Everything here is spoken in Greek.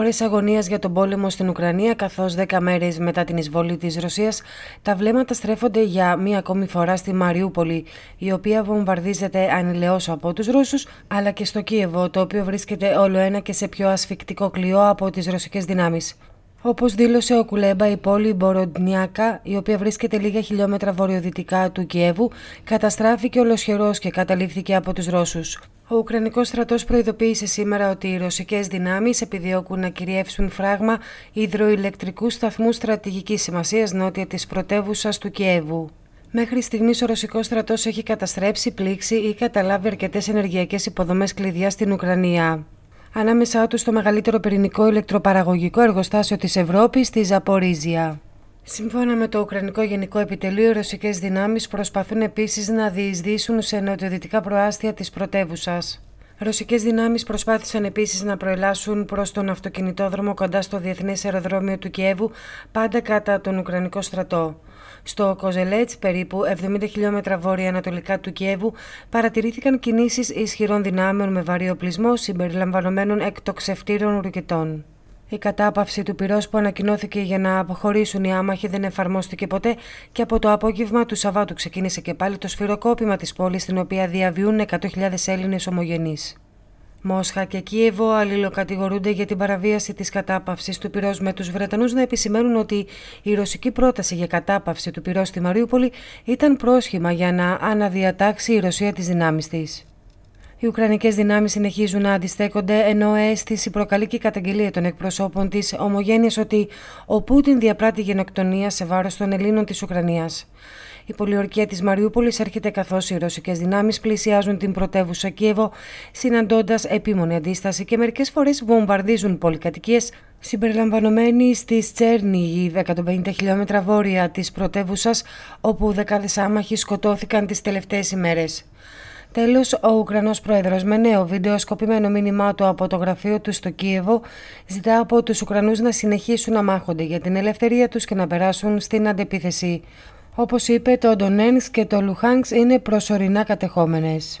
Ωρε αγωνίας για τον πόλεμο στην Ουκρανία, καθώς 10 μέρες μετά την εισβολή της Ρωσίας, τα βλέμματα στρέφονται για μία ακόμη φορά στη Μαριούπολη, η οποία βομβαρδίζεται ανηλεώς από τους Ρώσους, αλλά και στο Κίεβο, το οποίο βρίσκεται όλο ένα και σε πιο ασφικτικό κλειό από τις ρωσικές δυνάμεις. Όπως δήλωσε ο Κουλέμπα, η πόλη Μποροντνιάκα, η οποία βρίσκεται λίγα χιλιόμετρα βορειοδυτικά του Κιέβου, καταστράφηκε ολοσχερός και καταλήφθηκε από τους Ρώσους. Ο Ουκρανικός στρατός προειδοποίησε σήμερα ότι οι ρωσικές δυνάμεις επιδιώκουν να κυριεύσουν φράγμα υδροηλεκτρικούς σταθμούς στρατηγικής σημασίας νότια της πρωτεύουσας του Κιέβου. Μέχρι στιγμής ο ρωσικός στρατός έχει καταστρέψει, πλήξει ή καταλάβει αρκετές ενεργειακές υποδομές κλειδιά στην Ουκρανία ανάμεσά τους στο μεγαλύτερο πυρηνικό ηλεκτροπαραγωγικό εργοστάσιο της Ευρώπης στη Ζαπορίζια. Σύμφωνα με το Ουκρανικό Γενικό Επιτελείο, οι ρωσικές δυνάμεις προσπαθούν επίσης να διεισδύσουν σε νοτιοδυτικά προάστια της πρωτεύουσας. Ρωσικές δυνάμεις προσπάθησαν επίσης να προελάσουν προς τον αυτοκινητόδρομο κοντά στο Διεθνές Αεροδρόμιο του Κιέβου, πάντα κατά τον Ουκρανικό στρατό. Στο Κοζελέτς, περίπου 70 χιλιόμετρα βόρεια-ανατολικά του Κιέβου, παρατηρήθηκαν κινήσεις ισχυρών δυνάμεων με βαρύ οπλισμό συμπεριλαμβανομένων εκτοξευτήρων ρουκετών. Η κατάπαυση του πυρός που ανακοινώθηκε για να αποχωρήσουν οι άμαχοι δεν εφαρμόστηκε ποτέ και από το απόγευμα του Σαββάτου ξεκίνησε και πάλι το σφυροκόπημα της πόλης στην οποία διαβιούν 100.000 Έλληνες ομογενείς. Μόσχα και Κίεβο αλληλοκατηγορούνται για την παραβίαση της κατάπαυσης του πυρός, με τους Βρετανούς να επισημαίνουν ότι η ρωσική πρόταση για κατάπαυση του πυρός στη Μαρίουπολη ήταν πρόσχημα για να αναδιατάξει η Ρωσία τις δυνάμεις της. Οι Ουκρανικές δυνάμεις συνεχίζουν να αντιστέκονται, ενώ αίσθηση προκαλεί και η καταγγελία των εκπροσώπων της ομογένειας ότι ο Πούτιν διαπράττει γενοκτονία σε βάρος των Ελλήνων της Ουκρανίας. Η πολιορκία της Μαριούπολης έρχεται καθώς οι ρωσικές δυνάμεις πλησιάζουν την πρωτεύουσα Κίεβο, συναντώντας επίμονη αντίσταση και μερικές φορές βομβαρδίζουν πολυκατοικίες, συμπεριλαμβανομένη στη Στσέρνη, 150 χιλιόμετρα βόρεια της πρωτεύουσας, όπου δεκάδες άμαχοι σκοτώθηκαν τις τελευταίες ημέρες. Τέλος, ο Ουκρανός πρόεδρος με νέο βίντεο σκοπημένο μήνυμά του από το γραφείο του στο Κίεβο ζητά από τους Ουκρανούς να συνεχίσουν να μάχονται για την ελευθερία τους και να περάσουν στην αντεπίθεση. Όπως είπε, το Ντονένσκ και το Λουχάνξ είναι προσωρινά κατεχόμενες.